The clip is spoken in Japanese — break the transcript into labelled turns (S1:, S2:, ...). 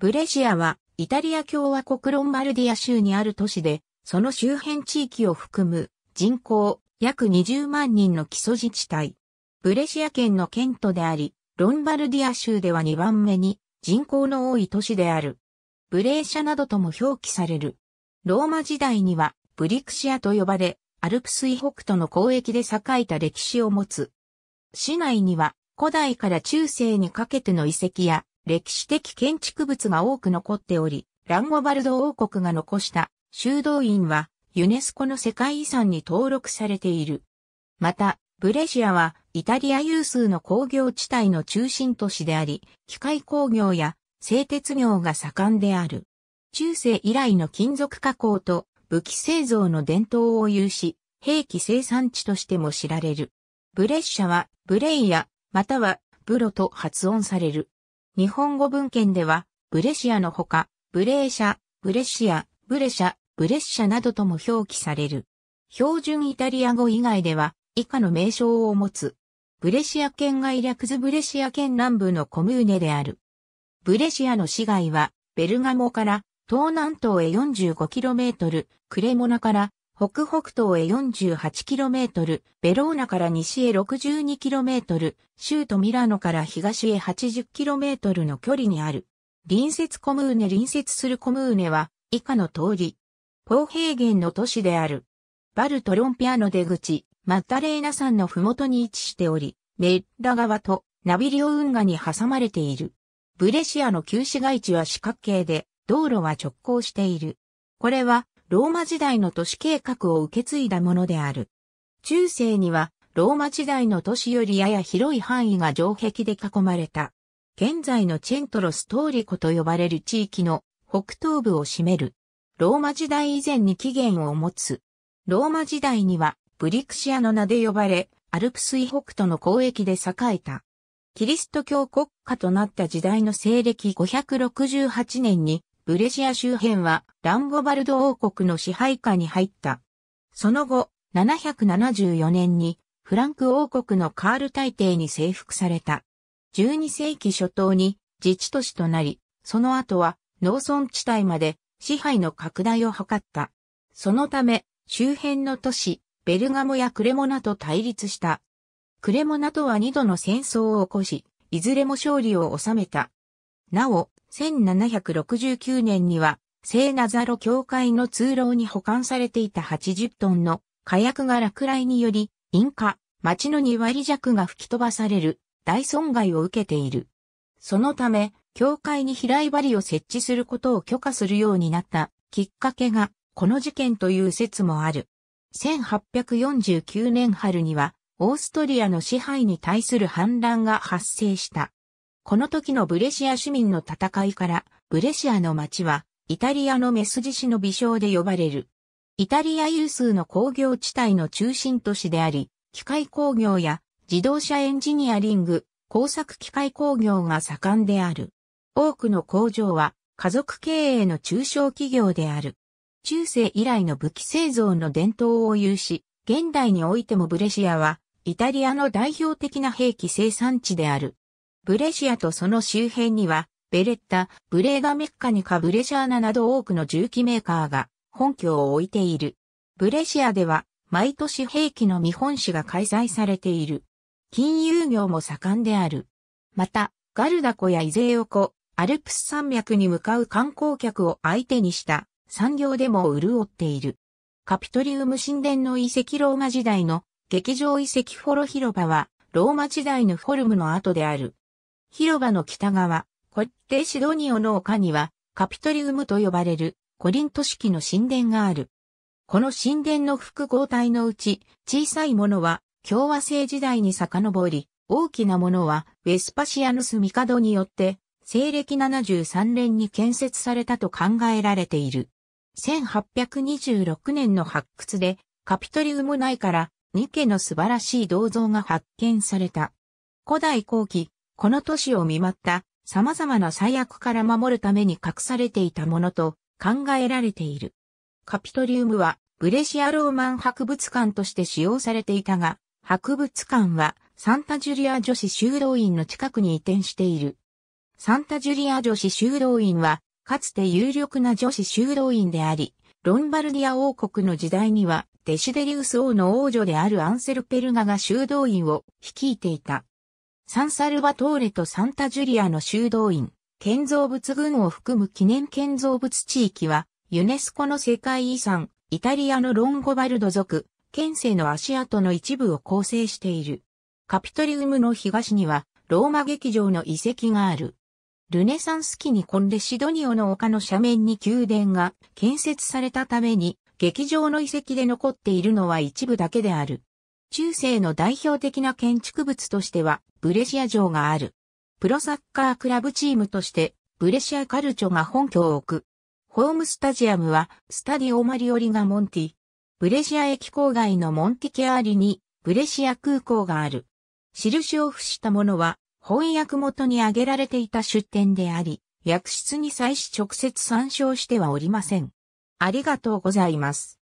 S1: ブレシアは、イタリア共和国ロンバルディア州にある都市で、その周辺地域を含む人口約20万人の基礎自治体。ブレシア県の県都であり、ロンバルディア州では2番目に人口の多い都市である。ブレーシャなどとも表記される。ローマ時代にはブリクシアと呼ばれ、アルプス以北との交易で栄えた歴史を持つ。市内には古代から中世にかけての遺跡や歴史的建築物が多く残っており、ランゴバルド王国が残した修道院はユネスコの世界遺産に登録されている。また、ブレシアはイタリア有数の工業地帯の中心都市であり、機械工業や製鉄業が盛んである。中世以来の金属加工と武器製造の伝統を有し、兵器生産地としても知られる。ブレッシャは、ブレイヤ、または、ブロと発音される。日本語文献では、ブレシアのほか、ブレーシャ、ブレシア、ブレシャ、ブレッシャなどとも表記される。標準イタリア語以外では、以下の名称を持つ。ブレシア県外略図ブレシア県南部のコムーネである。ブレシアの市街は、ベルガモから東南東へ 45km、クレモナから北北東へ 48km、ベローナから西へ 62km、州都ミラノから東へ 80km の距離にある。隣接コムーネ隣接するコムーネは以下の通り。ポー平原の都市である。バルトロンピアの出口、マッタレーナ山のふもとに位置しており、メッラ川とナビリオ運河に挟まれている。ブレシアの旧市街地は四角形で、道路は直行している。これはローマ時代の都市計画を受け継いだものである。中世には、ローマ時代の都市よりやや広い範囲が城壁で囲まれた。現在のチェントロストーリコと呼ばれる地域の北東部を占める。ローマ時代以前に起源を持つ。ローマ時代にはブリクシアの名で呼ばれ、アルプス以北との交易で栄えた。キリスト教国家となった時代の西暦568年にブレジア周辺はランゴバルド王国の支配下に入った。その後、774年にフランク王国のカール大帝に征服された。12世紀初頭に自治都市となり、その後は農村地帯まで支配の拡大を図った。そのため、周辺の都市、ベルガモやクレモナと対立した。クレモナとは2度の戦争を起こし、いずれも勝利を収めた。なお、1769年には、聖ナザロ教会の通廊に保管されていた80トンの火薬が落雷により、ンカ、町の2割弱が吹き飛ばされる大損害を受けている。そのため、教会に飛来針を設置することを許可するようになったきっかけが、この事件という説もある。1849年春には、オーストリアの支配に対する反乱が発生した。この時のブレシア市民の戦いから、ブレシアの町は、イタリアのメスジ子の微笑で呼ばれる。イタリア有数の工業地帯の中心都市であり、機械工業や自動車エンジニアリング、工作機械工業が盛んである。多くの工場は家族経営の中小企業である。中世以来の武器製造の伝統を有し、現代においてもブレシアはイタリアの代表的な兵器生産地である。ブレシアとその周辺には、ベレッタ、ブレーガメッカニカブレシャーナなど多くの重機メーカーが本拠を置いている。ブレシアでは毎年兵器の見本市が開催されている。金融業も盛んである。また、ガルダ湖やイゼーオアルプス山脈に向かう観光客を相手にした産業でも潤っている。カピトリウム神殿の遺跡ローマ時代の劇場遺跡フォロ広場はローマ時代のフォルムの跡である。広場の北側、コッテシドニオの丘には、カピトリウムと呼ばれるコリント式の神殿がある。この神殿の複合体のうち、小さいものは共和制時代に遡り、大きなものはウェスパシアヌス帝によって西暦73年に建設されたと考えられている。1826年の発掘でカピトリウム内からニケの素晴らしい銅像が発見された。古代後期、この都市を見舞った様々な最悪から守るために隠されていたものと考えられている。カピトリウムはブレシアローマン博物館として使用されていたが、博物館はサンタジュリア女子修道院の近くに移転している。サンタジュリア女子修道院は、かつて有力な女子修道院であり、ロンバルディア王国の時代には、デシデリウス王の王女であるアンセルペルガが修道院を率いていた。サンサルバトーレとサンタジュリアの修道院、建造物群を含む記念建造物地域は、ユネスコの世界遺産、イタリアのロンゴバルド族、県政の足跡の一部を構成している。カピトリウムの東には、ローマ劇場の遺跡がある。ルネサンス期にコンレシドニオの丘の斜面に宮殿が建設されたために、劇場の遺跡で残っているのは一部だけである。中世の代表的な建築物としては、ブレシア城がある。プロサッカークラブチームとして、ブレシアカルチョが本拠を置く。ホームスタジアムは、スタディオマリオリがモンティ。ブレシア駅郊外のモンティキアーリに、ブレシア空港がある。印を付したものは、翻訳元に挙げられていた出典であり、訳室に際し直接参照してはおりません。ありがとうございます。